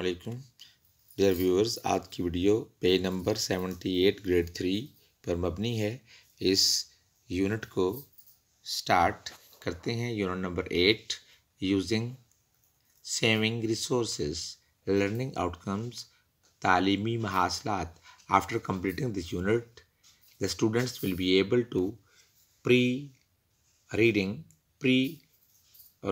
वालेकुम dear viewers आज की video page number seventy eight grade three पर मबनी है इस यूनिट को स्टार्ट करते हैं unit number eight using saving resource learning outcomes तालीमी महासलात after completing this unit the students will be able to pre reading pre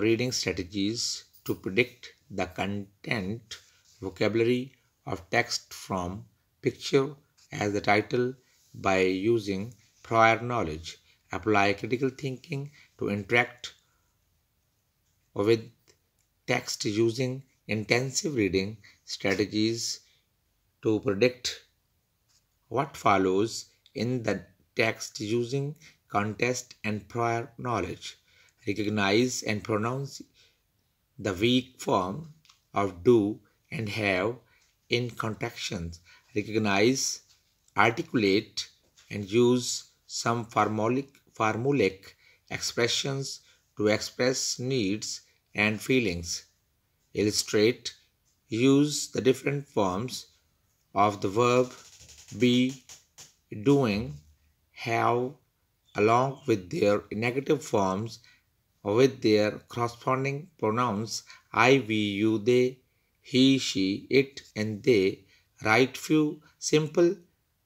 reading strategies to predict the content vocabulary of text from picture as the title by using prior knowledge. Apply critical thinking to interact with text using intensive reading strategies to predict what follows in the text using context and prior knowledge. Recognize and pronounce the weak form of do and have in contractions recognize, articulate, and use some formulaic, formulaic expressions to express needs and feelings. Illustrate, use the different forms of the verb be, doing, have, along with their negative forms with their corresponding pronouns I, we, you, they, he, she, it, and they, write few simple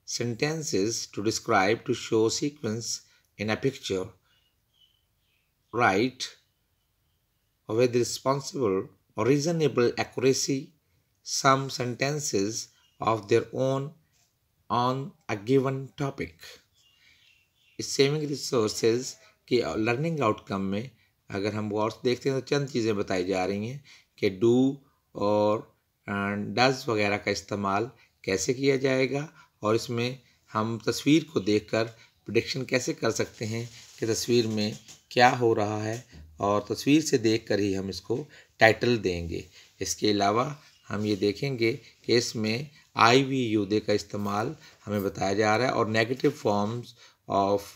sentences to describe to show sequence in a picture. Write with responsible or reasonable accuracy some sentences of their own on a given topic. is saving resources ki learning outcome mein agar hum words dekhte hain to chand cheeze batayi ja rahi hain कि do और does वगैरह का इस्तेमाल कैसे किया जाएगा और इसमें हम तस्वीर को देखकर प्रडिक्शन कैसे कर सकते हैं कि तस्वीर में क्या हो रहा है और तस्वीर से देखकर ही हम इसको टाइटल देंगे इसके अलावा हम ये देखेंगे कि इसमें आई वी यूदे का इस्तेमाल हमें बताया जा रहा है और negative forms of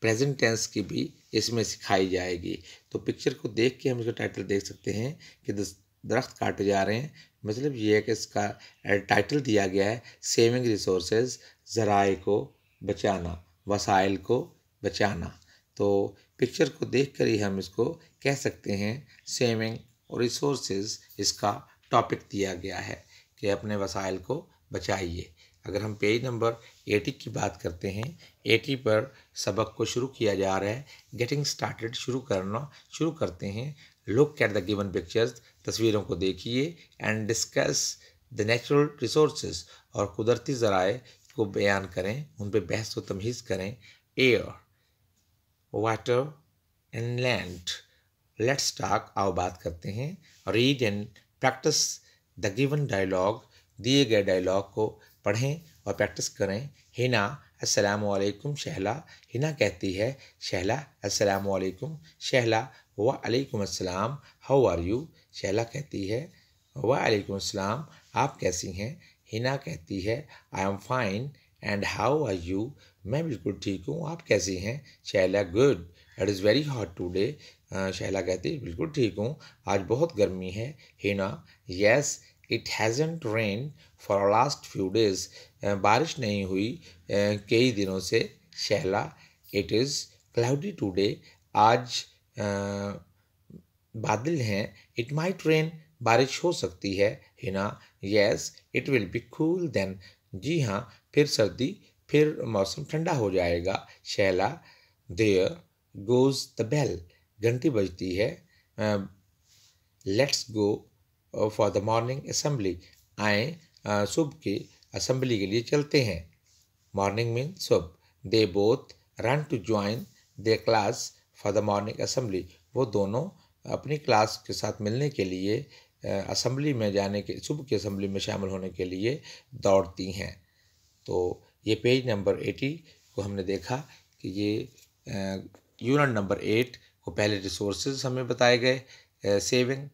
present tense की भी इसमें सिखाई जाएगी तो पिक्चर को देख के हम इसका टाइटल देख सकते हैं कि दरख्त काटे जा रहे हैं मतलब ये है कि इसका टाइटल दिया गया है सेविंग रिसोर्स ज़रा को बचाना वसाइल को बचाना तो पिक्चर को देखकर ही हम इसको कह सकते हैं सेविंग और रिसोर्स इसका टॉपिक दिया गया है कि अपने वसाइल को बचाइए अगर हम पेज नंबर एटी की बात करते हैं एटी पर सबक को शुरू किया जा रहा है गेटिंग स्टार्टेड शुरू करना शुरू करते हैं look at the given pictures तस्वीरों को देखिए and discuss the natural resource और कुदरती ज़राए को बयान करें उन पर बहस व तमीज़ करें air water and land let's talk आओ बात करते हैं read and practise the given dialogue दिए गए डायलॉग को पढ़ें और प्रैक्टिस करें हिना असलकुम शहला हिना कहती है शहला असलकुम शहला वालेकुम अस्सलाम हाउ आर यू शैला कहती है वालेकुम अस्सलाम आप कैसी हैं हिना कहती है I am fine and how are you मैं बिल्कुल ठीक हूँ आप कैसी हैं Shaila good it is very hot today Shaila कहती है बिल्कुल ठीक हूँ आज बहुत गर्मी है Hina yes it hasn't rain for last few days बारिश नहीं हुई uh, कई दिनों से Shaila it is cloudy today आज बादल हैं इट माइट रेन बारिश हो सकती है Hina yes it will be cool then जी हाँ फिर सर्दी फिर मौसम ठंडा हो जाएगा Shaila there goes the bell घंटी बजती है let's go for the morning assembly आए सुबह के असम्बली के लिए चलते हैं मॉर्निंग मीन सुबह they both run to join the class for the morning assembly वो दोनों अपनी क्लास के साथ मिलने के लिए असम्बली में जाने के सुबह की असम्बली में शामिल होने के लिए दौड़ती हैं तो ये पेज नंबर एटी को हमने देखा कि ये यूनिट नंबर एट को पहले रिसोर्स हमें बताए गए सेविंग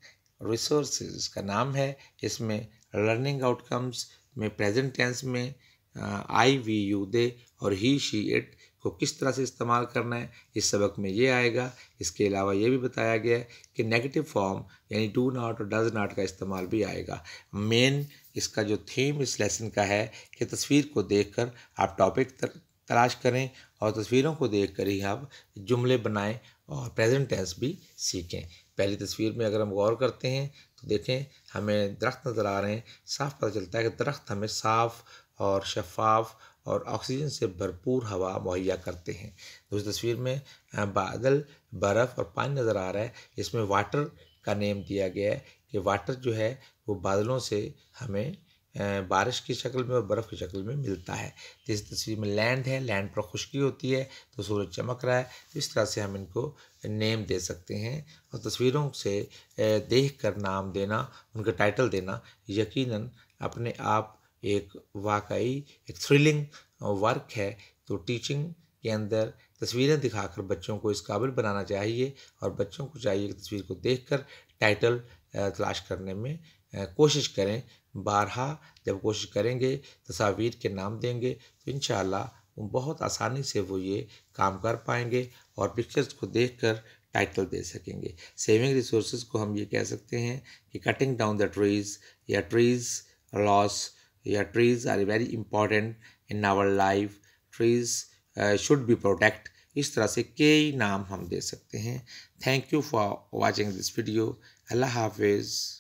रिसोर्स का नाम है इसमें लर्निंग आउटकम्स में प्रेजेंट टेंस में आई वी यू दे और ही शी इट को किस तरह से इस्तेमाल करना है इस सबक में ये आएगा इसके अलावा ये भी बताया गया है कि नेगेटिव फॉर्म यानी डू नॉट और डज नॉट का इस्तेमाल भी आएगा मेन इसका जो थीम इस लेसन का है कि तस्वीर को देखकर आप टॉपिक तलाश करें और तस्वीरों को देख कर ही आप जुमले बनाएँ और प्रेजेंट टेंस भी सीखें पहली तस्वीर में अगर हम गौर करते हैं तो देखें हमें दरख्त नज़र आ रहे हैं साफ पता चलता है कि दरख्त हमें साफ़ और शफाफ और ऑक्सीजन से भरपूर हवा मुहैया करते हैं दूसरी तस्वीर में बादल बर्फ़ और पानी नज़र आ रहा है इसमें वाटर का नेम दिया गया है कि वाटर जो है वो बादलों से हमें बारिश की शक्ल में और बर्फ़ की शक्ल में मिलता है तो इस तस्वीर में लैंड है लैंड पर खुशकी होती है तो सूरज चमक रहा है तो इस तरह से हम इनको नेम दे सकते हैं और तस्वीरों से देख कर नाम देना उनका टाइटल देना यकीनन अपने आप एक वाकई एक थ्रिलिंग वर्क है तो टीचिंग के अंदर तस्वीरें दिखाकर बच्चों को इस काबिल बनाना चाहिए और बच्चों को चाहिए कि तस्वीर को देखकर टाइटल तलाश करने में कोशिश करें बारहा जब कोशिश करेंगे तस्वीर के नाम देंगे तो इन बहुत आसानी से वो ये काम कर पाएंगे और पिक्चर्स को देखकर टाइटल दे सकेंगे सेविंग रिसोर्सेज को हम ये कह सकते हैं कि कटिंग डाउन द ट्रीज़ या trees loss yeah trees are very important in our life trees uh, should be protect इस तरह से कई नाम हम दे सकते हैं thank you for watching this video अल्लाह हाफिज़